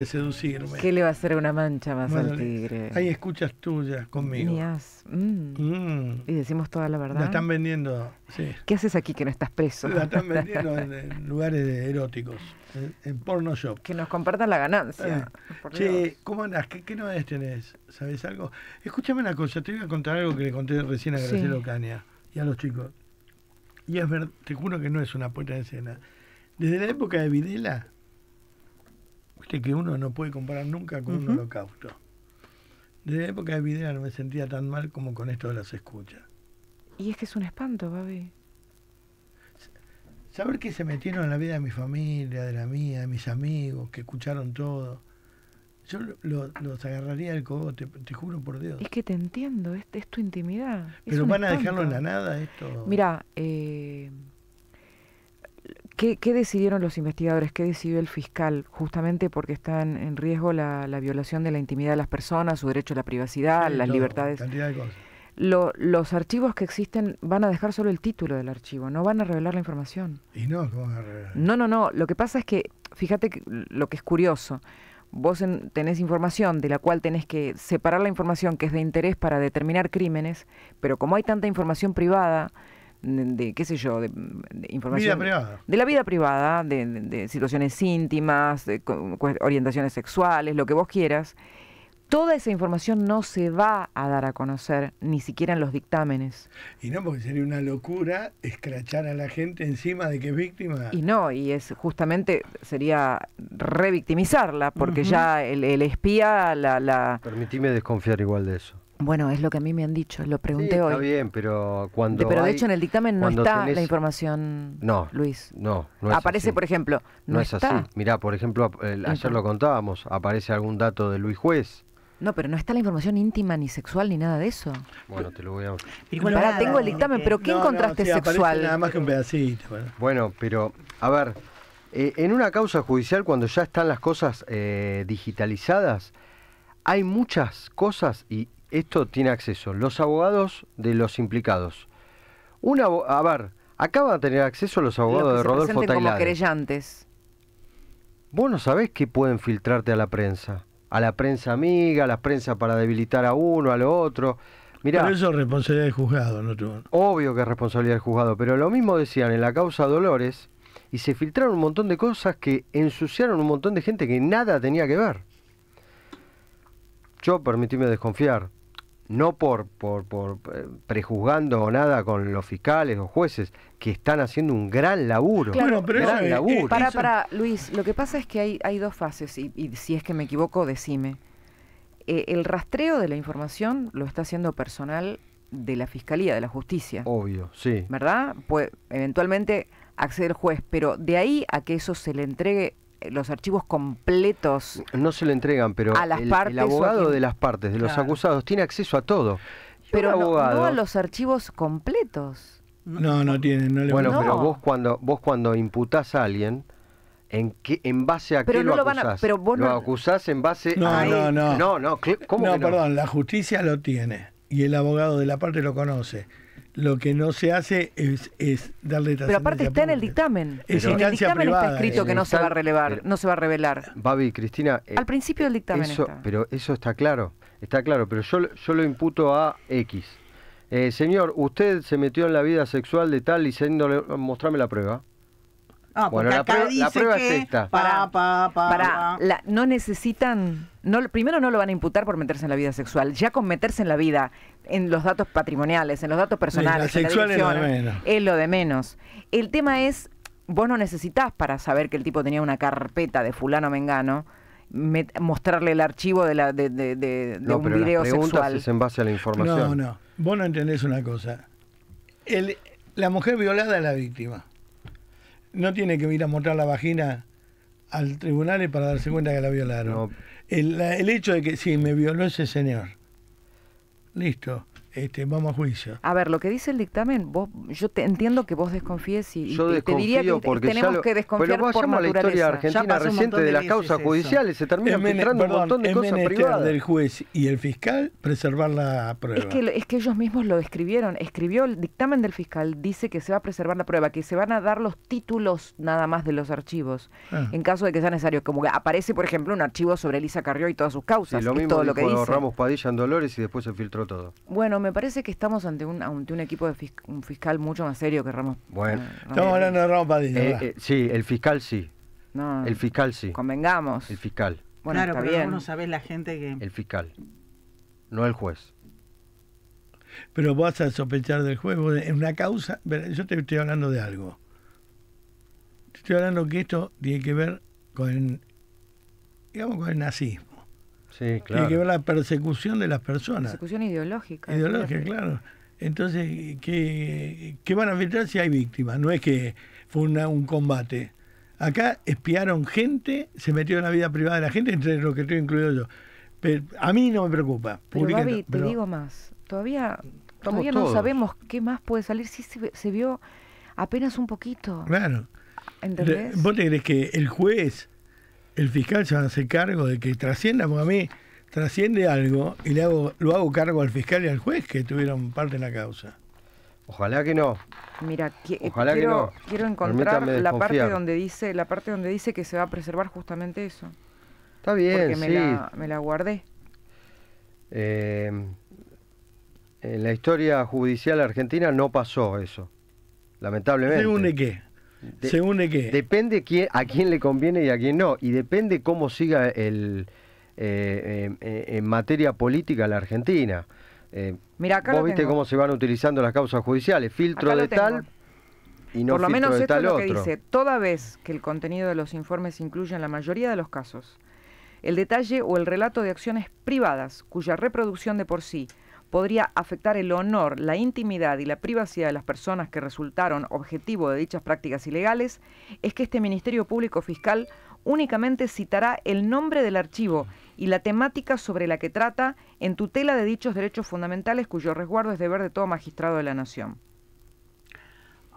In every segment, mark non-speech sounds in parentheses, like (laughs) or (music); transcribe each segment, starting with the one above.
de seducirme. ¿Qué le va a hacer una mancha más al tigre? Ahí escuchas tuyas conmigo. Mm. Mm. Y decimos toda la verdad. La están vendiendo. ¿Qué haces aquí que no estás preso? La están (laughs) vendiendo en, lugares eróticos, en, porno shop. Que nos compartan la ganancia. Eh, sí, ¿cómo andás? ¿Qué, no novedades tenés? ¿Sabés algo? Escúchame una cosa, te voy a contar algo que le conté recién a Graciela Ocaña y a los chicos. Y es verdad, te juro que no es una puerta de escena. Desde la época de Videla, Viste que uno no puede comparar nunca con un holocausto. Desde la época de Videla no me sentía tan mal como con esto de las escuchas. Y es que es un espanto, Babi. Saber que se metieron en la vida de mi familia, de la mía, de mis amigos, que escucharon todo. Yo los agarraría del cogote, te juro por Dios. Es que te entiendo, es, tu intimidad. Pero van a dejarlo en la nada esto. Mira, eh ¿Qué, decidieron los investigadores? ¿Qué decidió el fiscal? Justamente porque están en, riesgo la, violación de la intimidad de las personas, su derecho a la privacidad, las libertades. de cosas. los archivos que existen van a dejar solo el título del archivo, no van a revelar la información. Y no, ¿cómo van a revelar? No, no, no. Lo que pasa es que, fíjate que, lo que es curioso. Vos tenés información de la cual tenés que separar la información que es de interés para determinar crímenes, pero como hay tanta información privada, de, qué sé yo, de, información. De la vida privada, de, situaciones íntimas, de orientaciones sexuales, lo que vos quieras. Toda esa información no se va a dar a conocer, ni siquiera en los dictámenes. Y no, porque sería una locura escrachar a la gente encima de que es víctima. Y no, y es justamente, sería revictimizarla, porque ya el, espía la, la... Permitime desconfiar igual de eso. Bueno, es lo que a mí me han dicho, lo pregunté hoy. Está bien, pero cuando. pero de hecho en el dictamen no está la información, no, Luis. No, no es Aparece, por ejemplo. No, es así. Mirá, por ejemplo, ayer lo contábamos, aparece algún dato de Luis Juez. No, pero no está la información íntima ni sexual ni nada de eso. Bueno, te lo voy a. tengo el dictamen, pero ¿qué no, encontraste sexual? Nada más que un pedacito. Bueno, pero, a ver, eh, en una causa judicial, cuando ya están las cosas eh, digitalizadas, hay muchas cosas y esto tiene acceso los abogados de los implicados. Una, a ver, acá de tener acceso los abogados de Rodolfo Taylor. Vos no sabés que pueden filtrarte a la prensa. A la prensa amiga, a la prensa para debilitar a uno, a lo otro. pero eso es responsabilidad del juzgado, ¿no? Obvio que es responsabilidad del juzgado, pero lo mismo decían en la causa Dolores y se filtraron un montón de cosas que ensuciaron un montón de gente que nada tenía que ver. Yo permitíme desconfiar, no por, por, por eh, prejuzgando o nada con los fiscales o jueces, que están haciendo un gran laburo. Claro, pero eh, eh, para, para, Luis, lo que pasa es que hay, hay dos fases, y, si es que me equivoco, decime. el rastreo de la información lo está haciendo personal de la Fiscalía, de la Justicia. Obvio, sí. ¿Verdad? Pues eventualmente accede el juez, pero de ahí a que eso se le entregue los archivos completos. No se le entregan, pero el, abogado de las partes, de los acusados, tiene acceso a todo. pero no, a los archivos completos. No, no tiene. No le bueno, pero vos cuando vos cuando imputás a alguien, ¿en qué, en base a qué lo, acusás? Van pero lo acusás en base no, a no, no, no, no, no, no, perdón, la justicia lo tiene y el abogado de la parte lo conoce lo que no se hace es, es darle Pero aparte está en el dictamen. en el dictamen está escrito que no se va a relevar, no se va a revelar. Babi, Cristina. Eh, Al principio del dictamen. Pero eso está claro, está claro, pero yo, yo lo imputo a X. Eh, señor, usted se metió en la vida sexual de tal y diciéndole, mostrame la prueba. Ah, bueno, la, prueba, la es esta. Para, para, para, no necesitan, primero no lo van a imputar por meterse en la vida sexual. Ya con meterse en la vida en los datos patrimoniales, en los datos personales, en la es lo, de menos. El tema es, vos no necesitas para saber que el tipo tenía una carpeta de fulano mengano, mostrarle el archivo de, la, de, de, de no, un video sexual. Es en base a la información. No, no. Vos no entendés una cosa. la mujer violada es la víctima. No tiene que ir a mostrar la vagina al tribunal para darse cuenta que la violaron. El, el hecho de que sí, me violó ese señor Listo. Este, vamos a juicio. A ver, lo que dice el dictamen, vos, yo te entiendo que vos desconfíes y, te diría que tenemos que desconfiar la historia argentina reciente de, las causas judiciales, se termina entrando un montón de cosas privadas. del juez y el fiscal preservar la prueba. Es que, es que ellos mismos lo escribieron, escribió el dictamen del fiscal, dice que se va a preservar la prueba, que se van a dar los títulos nada más de los archivos, ah. en caso de que sea necesario, como que aparece, por ejemplo, un archivo sobre Elisa Carrió y todas sus causas, y lo mismo Ramos Padilla en Dolores y después se filtró todo. Bueno, me parece que estamos ante un, ante un equipo de un fiscal mucho más serio que Ramos. Bueno, estamos hablando de Ramos Padilla. Eh, eh, sí, el fiscal sí. el fiscal sí. Convengamos. El fiscal. claro, pero no sabes la gente que. El fiscal, no el juez. Pero vas a sospechar del juez. En una causa, yo te estoy hablando de algo. Te estoy hablando que esto tiene que ver con, digamos, con el nazismo Sí, Tiene que ver la persecución de las personas. Persecución ideológica. Ideológica, claro. Entonces, ¿qué, ¿qué, van a filtrar si hay víctimas? No es que fue un combate. Acá espiaron gente, se metió en la vida privada de la gente, entre los que estoy incluido yo. Pero a mí no me preocupa. Pero, Gaby, te digo más. Todavía, todavía no sabemos qué más puede salir. si se, vio apenas un poquito. Claro. ¿Entendés? ¿Vos te crees que el juez el fiscal se hace cargo de que trascienda, porque a mí trasciende algo y le lo hago cargo al fiscal y al juez que tuvieron parte en la causa. Ojalá que no. Mira, eh, quiero, encontrar la parte donde dice, la parte donde dice que se va a preservar justamente eso. Está bien, me sí. La, me la guardé. Eh, en la historia judicial argentina no pasó eso, lamentablemente. ¿Según de qué? ¿Según qué? Depende a quién le conviene y a quién no. Y depende cómo siga el, eh, eh, eh, en materia política la Argentina. Mira, acá vos viste cómo se van utilizando las causas judiciales. Filtro de tal y no Por lo menos esto es lo que dice. Toda vez que el contenido de los informes incluye en la mayoría de los casos el detalle o el relato de acciones privadas cuya reproducción de por sí podría afectar el honor, la intimidad y la privacidad de las personas que resultaron objetivo de dichas prácticas ilegales, es que este Ministerio Público Fiscal únicamente citará el nombre del archivo y la temática sobre la que trata en tutela de dichos derechos fundamentales cuyo resguardo es deber de todo magistrado de la Nación.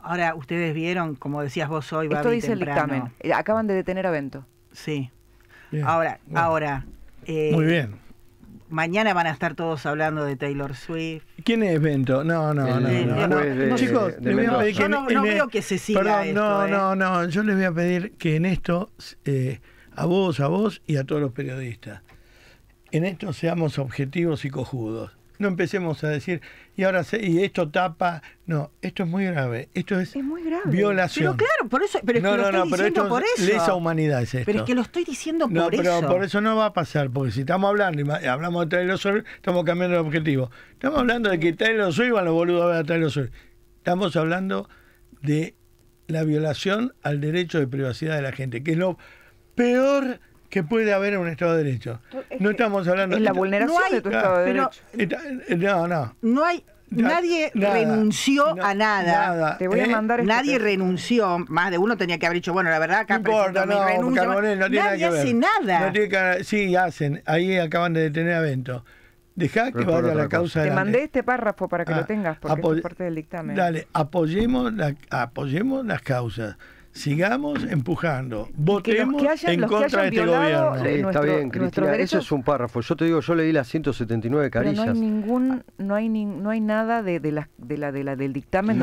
Ahora, ustedes vieron, como decías vos hoy, Esto dice el dictamen. Eh, acaban de detener a Bento. Sí. Ahora, ahora. Eh, Muy bien. Mañana van a estar todos hablando de Taylor Swift. ¿Quién es Bento? No, no, no. Chicos, Yo no, veo que se siga. no, ¿eh? no, no. Yo les voy a pedir que en esto, eh, a vos, a vos y a todos los periodistas, en esto seamos objetivos y cojudos no empecemos a decir, y ahora se, y esto tapa. No, esto es muy grave. Esto es, violación. Pero claro, por eso, pero es que lo estoy diciendo por eso. Lesa humanidad Pero es que lo estoy diciendo por pero eso. Por eso no va a pasar, porque si estamos hablando, y hablamos de los estamos cambiando el objetivo. Estamos hablando de que los Swift van los boludos a ver a Taylor Estamos hablando de la violación al derecho de privacidad de la gente, que es lo peor que puede haber un Estado de Derecho. no estamos hablando... Es la vulneración de tu Estado de Derecho. Eh, no, no. No hay... Nadie renunció a nada. Te voy a ¿eh? mandar Nadie renunció. Más de uno tenía que haber dicho, bueno, la verdad, acá no importa, no, Nadie nada hace nada. sí, hacen. Ahí acaban de detener a Bento. Dejá que vaya la causa de Te mandé este párrafo para que lo ah, tengas, porque es parte del dictamen. Dale, apoyemos, apoyemos las causas sigamos empujando. Votemos en contra de este gobierno. está bien, Cristina. Eso es un párrafo. Yo te digo, yo leí las 179 carillas. Pero no hay ningún, no hay ni, no hay nada de, de, la, de la, de la, del dictamen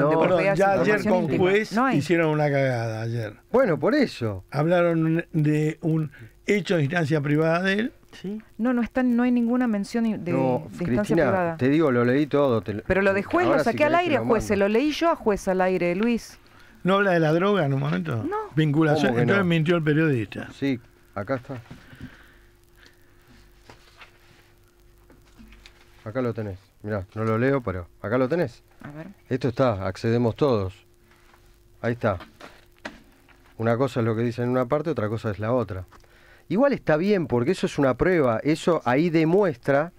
ya ayer con juez hicieron una cagada ayer. Bueno, por eso. Hablaron de un hecho de instancia privada de él. ¿Sí? No, no está, no hay ninguna mención de, instancia privada. Te digo, lo leí todo. Pero lo de juez lo saqué al aire a juez, se lo leí yo a juez al aire, Luis. ¿No habla de la droga en un momento? No. Vinculación. Entonces mintió el periodista. Sí, acá está. Acá lo tenés. Mirá, no lo leo, pero acá lo tenés. A ver. Esto está, accedemos todos. Ahí está. Una cosa es lo que dicen en una parte, otra cosa es la otra. Igual está bien, porque eso es una prueba. Eso ahí demuestra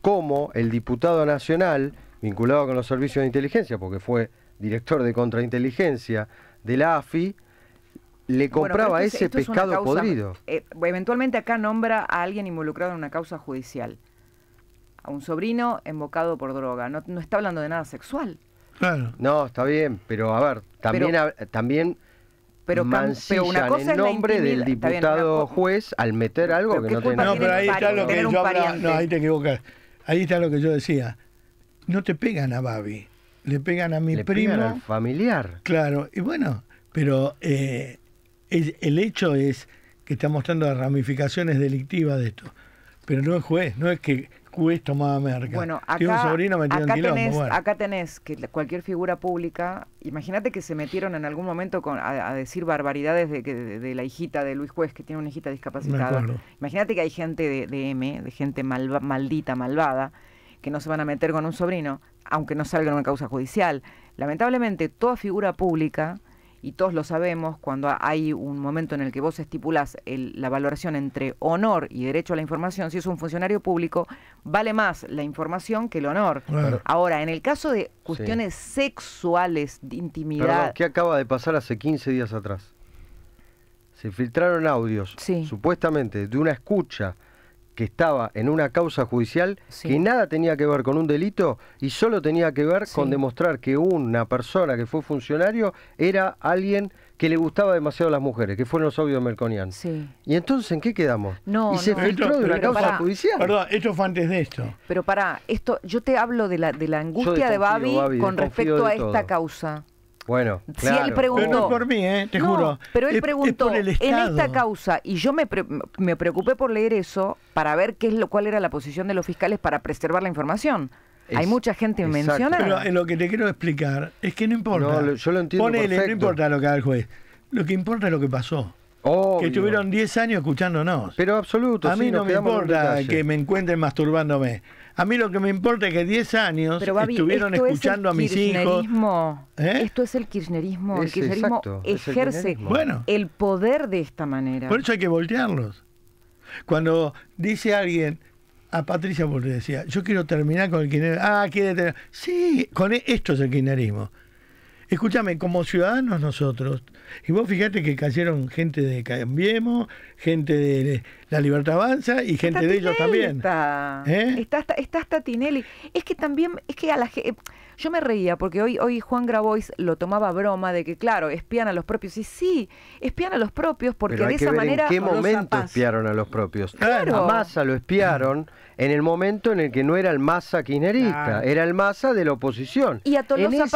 cómo el diputado nacional, vinculado con los servicios de inteligencia, porque fue director de contrainteligencia de la AFI, le compraba ese pescado podrido. Eh, eventualmente acá nombra a alguien involucrado en una causa judicial, a un sobrino embocado por droga. No, está hablando de nada sexual. Claro. No, está bien, pero a ver, también, pero, también pero, una cosa el nombre del diputado juez al meter algo que no tiene No, ahí está lo que yo no, ahí te equivocas. Ahí está lo que yo decía. No te pegan a Babi le pegan a mi le Pegan al familiar. Claro, y bueno, pero eh, el, hecho es que está mostrando las ramificaciones delictivas de esto. Pero no es juez, no es que juez tomaba merca. Bueno, acá, tenés, acá tenés que cualquier figura pública, imagínate que se metieron en algún momento a, decir barbaridades de, que de, la hijita de Luis Juez, que tiene una hijita discapacitada. Imagínate que hay gente de, M, de gente maldita, malvada, que no se van a meter con un sobrino, aunque no salga en una causa judicial. Lamentablemente, toda figura pública, y todos lo sabemos, cuando hay un momento en el que vos estipulás la valoración entre honor y derecho a la información, si es un funcionario público, vale más la información que el honor. Ahora, en el caso de cuestiones sexuales, de intimidad... Perdón, ¿Qué acaba de pasar hace 15 días atrás? Se filtraron audios, supuestamente, de una escucha que estaba en una causa judicial que nada tenía que ver con un delito y solo tenía que ver con demostrar que una persona que fue funcionario era alguien que le gustaba demasiado a las mujeres, que fueron los obvios de Melconian. Sí. ¿Y entonces en qué quedamos? y se filtró de una causa judicial. Perdón, esto fue antes de esto. Pero para, esto, yo te hablo de la, de la angustia de Babi, con respecto a esta causa. Bueno, claro. no por mí, ¿eh? te juro. Pero él preguntó en esta causa, y yo me, me preocupé por leer eso para ver qué es lo, cuál era la posición de los fiscales para preservar la información. Hay mucha gente mencionada. Pero lo que te quiero explicar es que no importa. yo lo entiendo Ponele, no importa lo que haga el juez. Lo que importa es lo que pasó. Que estuvieron 10 años escuchándonos. Pero absoluto. A mí no me importa que me encuentren masturbándome. A mí lo que me importa es que 10 años estuvieron escuchando a mis hijos. ¿eh? Esto es el kirchnerismo. el kirchnerismo ejerce el, el poder de esta manera. Por eso hay que voltearlos. Cuando dice alguien, a Patricia porque decía, yo quiero terminar con el kirchnerismo. Ah, quiere terminar. Sí, con e-, esto es el kirchnerismo. Escúchame, como ciudadanos nosotros, y vos fíjate que cayeron gente de Cambiemos, gente de La Libertad Avanza y gente de ellos también. ¿Eh? Está. Está, está, hasta Tinelli. Es que también, es que a la gente, yo me reía porque hoy, hoy Juan Grabois lo tomaba broma de que, claro, espían a los propios. Y sí, espían a los propios porque de esa manera. ¿En qué momento espiaron a los propios? Claro. A lo espiaron en el momento en el que no era el masa kirchnerista, era el masa de la oposición. Y a Tolosa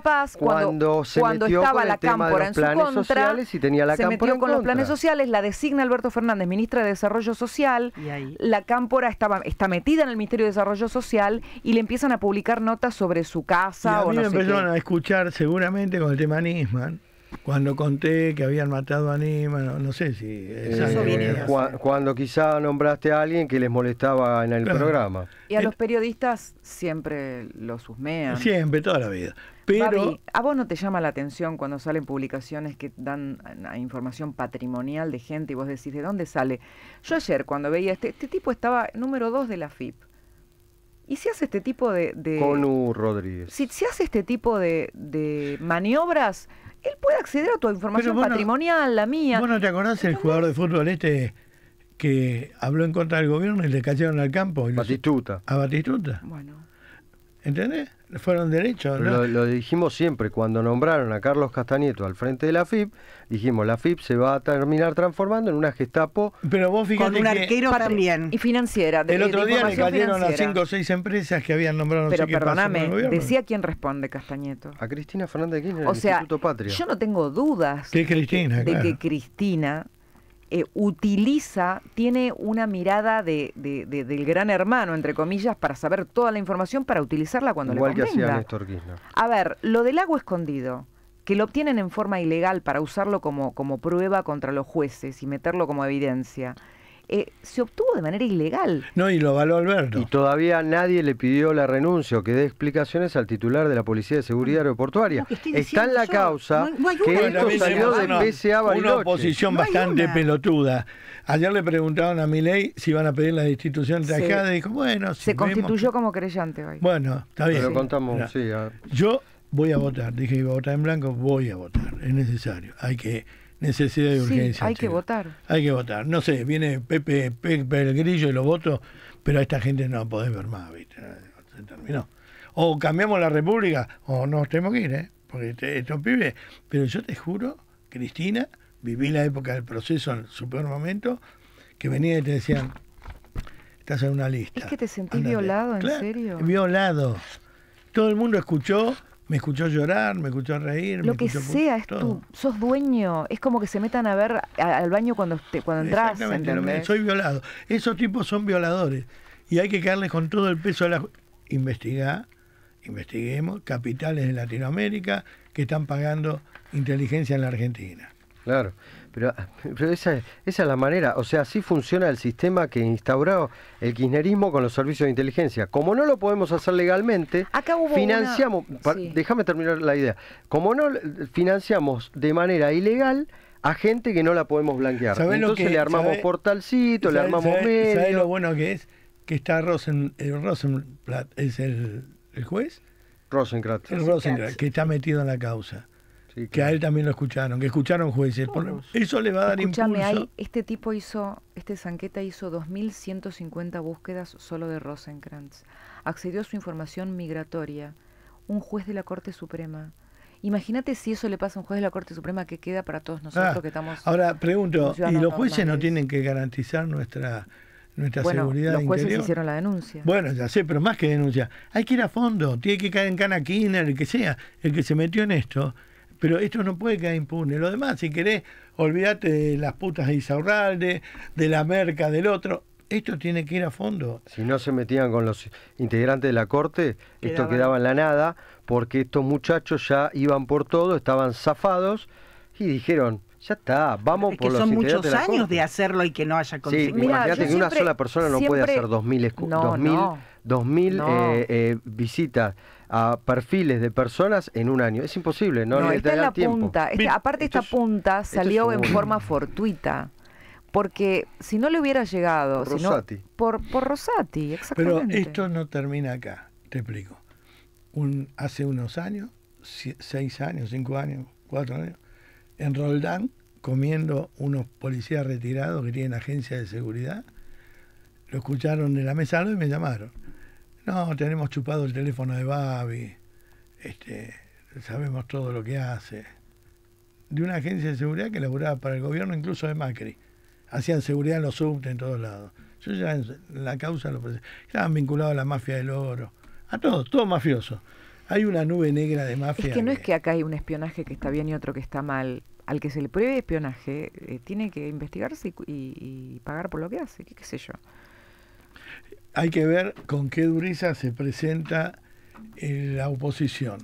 Paz, a cuando, se estaba con la cámpora en su contra, y tenía la se metió con los planes sociales, la designa Alberto Fernández, ministra de Desarrollo Social, la cámpora estaba, está metida en el Ministerio de Desarrollo Social y le empiezan a publicar notas sobre su casa. empezaron a escuchar seguramente con el tema Nisman cuando conté que habían matado a Nima, no, sé si... Eh, cuando quizá nombraste a alguien que les molestaba en el programa. Y a los periodistas siempre los husmean. Siempre, toda la vida. Pero, ¿a vos no te llama la atención cuando salen publicaciones que dan eh, información patrimonial de gente y vos decís, ¿de dónde sale? Yo ayer cuando veía, este, este tipo estaba número dos de la FIP. Y si hace este tipo de... Conu Rodríguez. Si, si hace este tipo de maniobras él puede acceder a tu información patrimonial, la mía. Bueno, te acordás del jugador de fútbol este que habló en contra del gobierno y le cayeron al campo? Y Batistuta. a Batistuta. Bueno. ¿Entendés? Fueron derechos. ¿no? Lo, dijimos siempre, cuando nombraron a Carlos Castañeto al frente de la FIP, dijimos, la FIP se va a terminar transformando en una gestapo Pero vos con un arquero también. Y financiera. De, el otro día le cayeron a cinco o seis empresas que habían nombrado... No Pero perdóname, decía quién responde Castañeto. A Cristina Fernández de Kirchner, o sea, Yo no tengo dudas Cristina, de que Cristina eh, utiliza, tiene una mirada de, del gran hermano, entre comillas, para saber toda la información, para utilizarla cuando le convenga. Igual que hacía Néstor A ver, lo del agua escondido que lo obtienen en forma ilegal para usarlo como, como prueba contra los jueces y meterlo como evidencia. Eh, se obtuvo de manera ilegal. No, y lo avaló Alberto. Y todavía nadie le pidió la renuncia o que dé explicaciones al titular de la Policía de Seguridad Aeroportuaria. Está en la causa que esto salió de PSA Una oposición bastante pelotuda. Ayer le preguntaron a ley si van a pedir la destitución de y dijo, bueno... se constituyó como creyente hoy. Bueno, está bien. Pero contamos, Yo voy a votar, dije que iba a votar en blanco, voy a votar, es necesario. Hay que necesidad de urgencia. Sí, hay que votar. Hay que votar. No sé, viene Pepe, Pepe el Grillo y lo voto, pero a esta gente no podemos podés ver más, ¿viste? Se terminó. O cambiamos la República, o nos tenemos que ir, ¿eh? Porque este, estos pibes. Pero yo te juro, Cristina, viví la época del proceso en su peor momento, que venía y te decían, estás en una lista. ¿Es que te sentí violado, en serio? Violado. Todo el mundo escuchó me escuchó llorar, me escuchó reír. Lo que sea, tú, sos dueño. Es como que se metan a ver al baño cuando, cuando entras. soy violado. Esos tipos son violadores. Y hay que caerles con todo el peso de la. Investigar, investiguemos, capitales de Latinoamérica que están pagando inteligencia en la Argentina. Claro. Pero, (laughs) esa, es la manera, o sea, así funciona el sistema que instaurado el kirchnerismo con los servicios de inteligencia. Como no lo podemos hacer legalmente, financiamos, déjame terminar la idea, como no financiamos de manera ilegal a gente que no la podemos blanquear. Entonces le armamos portalcito, le armamos medio. ¿Sabes lo bueno que es? Que está Rosen, el eh, Rosenblatt, ¿es el, el juez? Rosenkratz. El que está metido en la causa. Que a él también lo escucharon, que escucharon jueces. Eso le va a dar impulso. Hay, este tipo hizo, este Zanqueta hizo 2.150 búsquedas solo de Rosenkrantz. Accedió a su información migratoria. Un juez de la Corte Suprema. Imagínate si eso le pasa a un juez de la Corte Suprema que queda para todos ah, nosotros que estamos. Ahora pregunto, ¿y los jueces no tienen que garantizar nuestra nuestra bueno, seguridad los jueces hicieron la denuncia. Bueno, ya sé, pero más que denuncia, hay que ir a fondo, tiene que caer en cana el que sea, el que se metió en esto pero esto no puede quedar impune. Lo demás, si querés, olvídate de las putas de Isaurralde, de la merca del otro. Esto tiene que ir a fondo. Si no se metían con los integrantes de la corte, esto quedaba en la nada, porque estos muchachos ya iban por todo, estaban zafados y dijeron, ya está, vamos por los son muchos de la años de hacerlo y que no haya conseguido. Sí, imagínate que una sola persona no puede hacer 2000 mil eh, eh, visitas a perfiles de personas en un año. Es imposible, no, no esta la punta. aparte esta punta salió en forma fortuita. Porque si no le hubiera llegado... Por Rosati. por, Rosati, exactamente. Pero esto no termina acá, te explico. hace unos años, seis años, cinco años, cuatro años, en Roldán, comiendo unos policías retirados que tienen agencia de seguridad, lo escucharon de la mesa y me llamaron no, tenemos chupado el teléfono de Babi, este, sabemos todo lo que hace. De una agencia de seguridad que laburaba para el gobierno, incluso de Macri. Hacían seguridad en los subte en todos lados. Yo ya la causa lo presenté. Estaban vinculados a la mafia del oro, a todos, todo mafioso. Hay una nube negra de mafia. Es que no es que acá hay un espionaje que está bien y otro que está mal. Al que se le pruebe espionaje, eh, tiene que investigarse y, pagar por lo que hace, qué sé yo hay que ver con qué dureza se presenta eh, la oposición.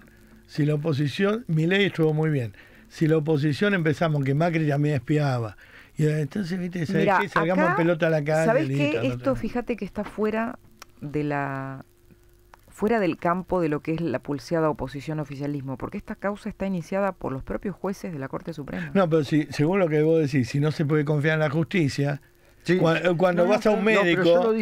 Si la oposición, mi ley estuvo muy bien. Si la oposición empezamos, que Macri también espiaba. Y eh, entonces, viste, ¿sabes qué? Salgamos pelota a la calle. ¿Sabes qué? Esto, fíjate que está fuera de la fuera del campo de lo que es la pulseada oposición oficialismo, porque esta causa está iniciada por los propios jueces de la Corte Suprema. No, pero si, según lo que vos decís, si no se puede confiar en la justicia, eh, cuando, vas a un médico,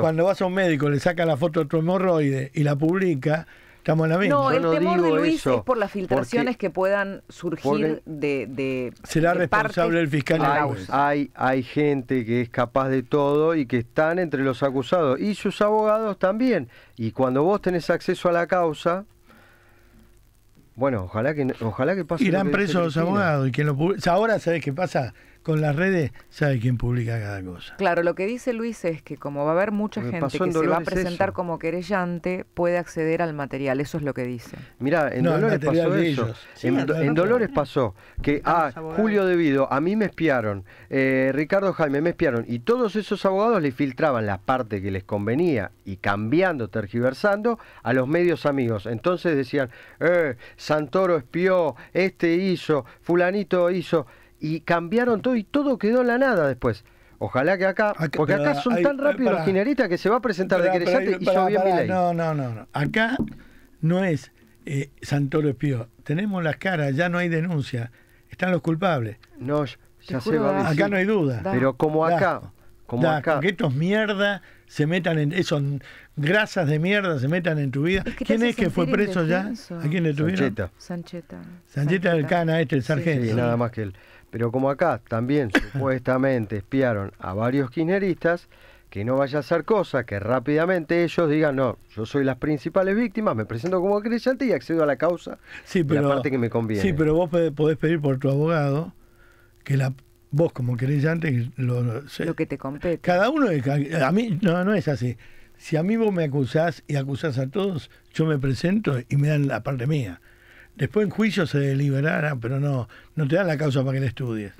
cuando vas a un médico le saca la foto de tu hemorroide y la publica, estamos en la misma. No, el temor de Luis es por las filtraciones que puedan surgir de, de, Será responsable el fiscal. Hay, hay, hay gente que es capaz de todo y que están entre los acusados y sus abogados también. Y cuando vos tenés acceso a la causa, bueno, ojalá que ojalá que pase. Irán presos los abogados y que lo, ahora sabes qué pasa, con las redes sabe quién publica cada cosa. Claro, lo que dice Luis es que como va a haber mucha gente que se va a presentar como querellante, puede acceder al material, eso es lo que dice. Mira, en Dolores pasó eso. en, Dolores pasó que a ah, Julio debido a mí me espiaron, eh, Ricardo Jaime me espiaron, y todos esos abogados le filtraban la parte que les convenía y cambiando, tergiversando, a los medios amigos. Entonces decían, eh, Santoro espió, este hizo, fulanito hizo y cambiaron todo y todo quedó en la nada después. Ojalá que acá, porque acá son tan rápidos los gineritas que se va a presentar de querellante y yo No, no, no, no. Acá no es eh, Santoro Espío Tenemos las caras, ya no hay denuncia. Están los culpables. No, ya se va a Acá no hay duda. Pero como acá, como acá. Que estos mierda se metan en esos grasas de mierda se metan en tu vida. ¿Quién es que fue preso ya? ¿A quién le tuvieron? Sancheta. Sancheta. Sancheta del Cana, este, el sargento. Sí, nada más que él. Pero como acá también (laughs) supuestamente espiaron a varios quineristas, que no vaya a ser cosa que rápidamente ellos digan, no, yo soy las principales víctimas, me presento como creyente y accedo a la causa sí, pero, la parte que me conviene. Sí, pero vos podés pedir por tu abogado que la vos como creyente lo, lo que te compete. Cada uno a mí no no es así. Si a mí vos me acusás y acusás a todos, yo me presento y me dan la parte mía. Después en juicio se deliberará, pero no, no te dan la causa para que la estudies.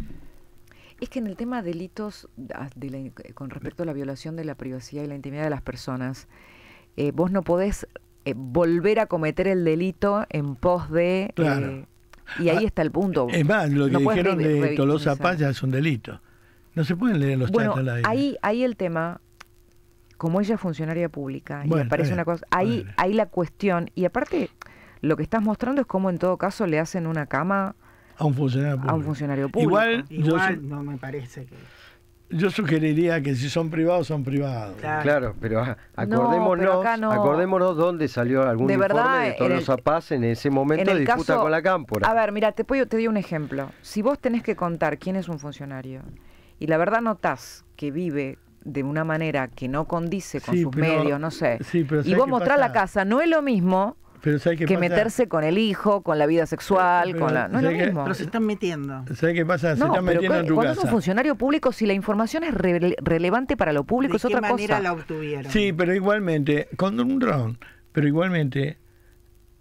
Es que en el tema delitos ah, eh, con respecto a la violación de la privacidad y la intimidad de las personas, eh, vos no podés eh, volver a cometer el delito en pos de... y ahí ah, está el punto. Es más, lo que dijeron de Tolosa Paya es un delito. No se pueden leer los bueno, Ahí, ahí el tema, como ella es funcionaria pública, y me parece una cosa, ahí, ahí la cuestión, y aparte lo que estás mostrando es cómo en todo caso le hacen una cama a un funcionario público. Igual, no me parece que... Yo sugeriría que si son privados, son privados. Claro, pero acordémonos, acordémonos dónde salió algún de informe verdad, de todos los en ese momento de disputa con la cámpora. A ver, mira, te, puedo, te doy un ejemplo. Si vos tenés que contar quién es un funcionario y la verdad notás que vive de una manera que no condice con sus medios, no sé, y vos mostrás la casa, no es lo mismo que meterse con el hijo, con la vida sexual, con la. No es lo mismo. Pero se están metiendo. ¿Sabes qué pasa? Se están metiendo en tu cuando es un funcionario público, si la información es relevante para lo público, es otra cosa. manera la Sí, pero igualmente, con un round, pero igualmente,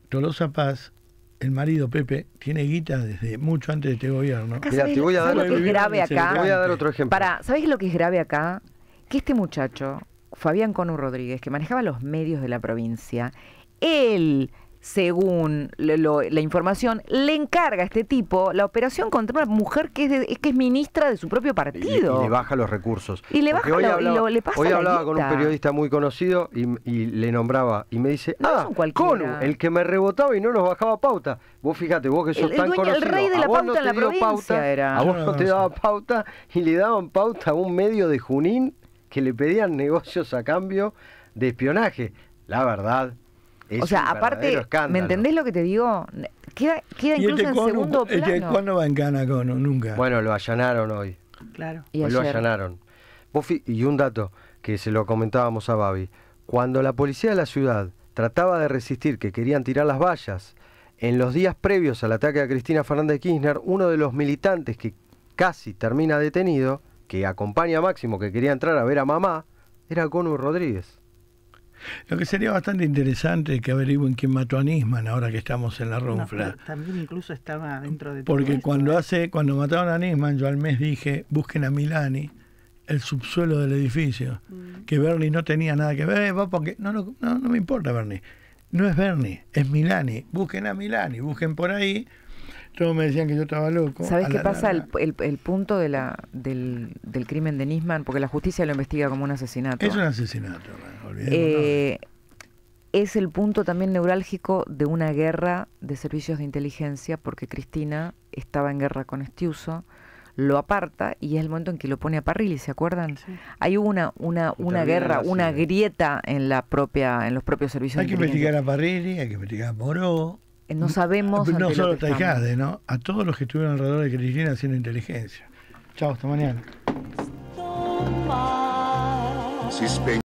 Tolosa Paz el marido Pepe tiene guita desde mucho antes de este gobierno. Mira, te voy a dar lo que es grave acá. Te voy a dar otro ejemplo. Para, ¿sabés lo que es grave acá? Que este muchacho, Fabián Conu Rodríguez, que manejaba los medios de la provincia, él, según la información, le encarga a este tipo la operación contra una mujer que es, ministra de su propio partido. Y, le baja los recursos. Y hoy hablaba, con un periodista muy conocido y, le nombraba y me dice, ah, Conu, el que me rebotaba y no nos bajaba pauta. Vos fíjate, vos que sos tan conocido. El rey pauta no en pauta, A vos no te daba pauta y le daban pauta a un medio de Junín que le pedían negocios a cambio de espionaje. La verdad, o sea, aparte, ¿me entendés lo que te digo? Queda, este incluso en segundo este plano. ¿Cuándo va en cono? Nunca. Bueno, lo allanaron hoy. Claro. ¿Y lo allanaron. y un dato que se lo comentábamos a Babi. Cuando la policía de la ciudad trataba de resistir que querían tirar las vallas, en los días previos al ataque a Cristina Fernández Kirchner, uno de los militantes que casi termina detenido, que acompaña a Máximo, que quería entrar a ver a mamá, era Cono Rodríguez. Lo que sería bastante interesante es que averigüen quién mató a Nisman ahora que estamos en la ronfla. también incluso estaba dentro de Porque cuando ¿eh? hace, cuando mataron a Nisman, yo al mes dije, busquen a Milani, el subsuelo del edificio, mm. que Bernie no tenía nada que ver, eh, porque no, no, no, no me importa Bernie. No es Bernie, es Milani. Busquen a Milani, busquen por ahí, todos me decían que yo estaba loco. Sabes qué pasa? el, punto de la, del, crimen de Nisman, porque la justicia lo investiga como un asesinato. Es un asesinato, eh, es el punto también neurálgico de una guerra de servicios de inteligencia, porque Cristina estaba en guerra con Estiuso, lo aparta y es el momento en que lo pone a Parrilli, ¿se acuerdan? Hay una, una, guerra, una grieta en la propia, en los propios servicios de inteligencia. Hay que investigar a Parrilli, hay que investigar a Moró, eh, no sabemos. No solo Taikade, ¿no? A todos los que estuvieron alrededor de Cristina haciendo inteligencia. Chao, hasta mañana.